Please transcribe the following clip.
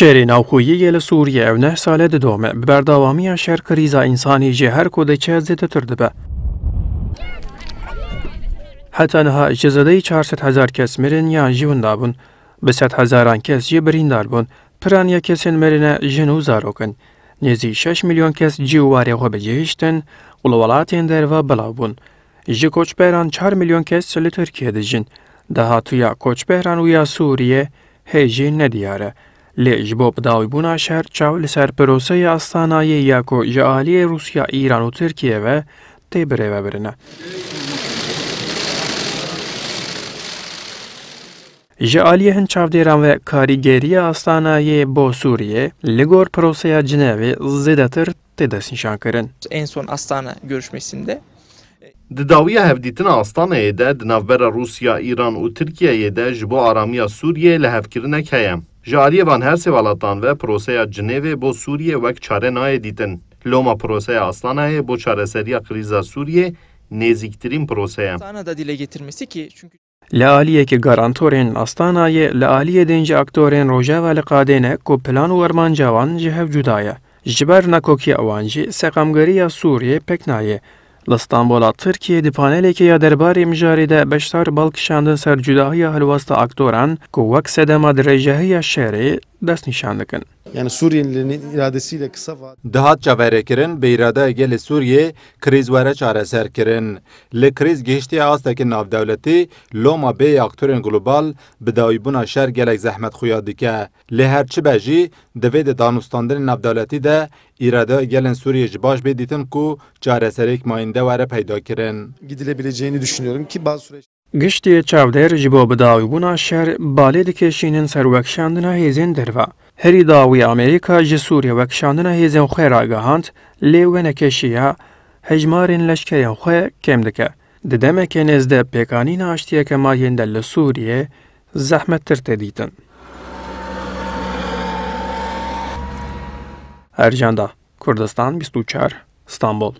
شری نو خو یی ګل سوریه او نه ساله د دومه بر دوامي شر کریزا انسانی جه هر کو د چا زده تر حتی نه اجازه دی کس مرین یا ژوند دابون به 100 کس یی برین داربون پران یا کسین مرینه جنو زاروکن نزی 6 میلیون کس جیواری خو به جهشتن ولولات اندر و بلاوبون جی کوچپهران 4 میلیون کس سلی ترکیه دجن ده هاتویا کوچپهران و یا سوریه هیجی ندیاره لی جبو بداوی بونا شهر چاو لسر پروسه استانای یاکو جعالی روسیا ایران و ترکیه و تیبره و برنه. Ji aliyê hin çavdêran ve karîgeriya astanayê bo Sûriye, li gor proseya Cinevê zêdetir têdestnîşan kirin. En son Astana görüşmesinde Di dawiya hevdîtina Astanayê de di navbera Rusya, İran û Tirkiyeyê de ji bo aramiya Sûriyeyê li hevkirinek heye. Ji Aliyevên her sê welatan ve proseya Cinêvê bo Sûriye wek çare nayê dîtin. Loma proseya Aslanayê bo çareseriya kriza Sûriye nêzîktirîn proseya. da dile getirmesi ki çünkü Li aliyekî garantorên Astanayê li aliyê dên jî aktorên Rojava li qadê ne ku plan û wermanca wan ji hev cuda pek nayê لەستانبۆڵا ترکیە دیپانەلێکی یا دەرباری مژاریدا بەشدار بەڵکشاندن سەر جوداهیە هەلوەستە ئاکتۆران کۆ وەک سەدەما درێژەهەیە شێری دەستنیشان دەکەن. Yani Suriyelilerin iradesiyle kısa vadede. Dahatça verekirin beyrada gel Suriye kriz vere çare serkirin. Le kriz geçti astaki nav devleti loma bey aktörün global bedavibuna şer gelek zahmet xuya Le herçi beji devê de danûstandinên navdewletî de îrade gelen Suriye ji baş bêdîtin ku çareserek mayinde were peyda kirin. Gidilebileceğini düşünüyorum ki bazı süreç Giştê çavder ji bo bidawîbûna şer balê dikeşînin serwekşandina hêzên derve. هەری داوی ئەمریکا ji سووریا وەکشاندنە هێزن خێ راگەهاند لێ وەنەکێشیە هەژمارên leşkerên xwe kêm dike. Di demekê nêz de pêkanîna aştiyeke maliyên de li Sûriyê zehmettir tedîtin. Ercanda Kurdistan 24 İstanbul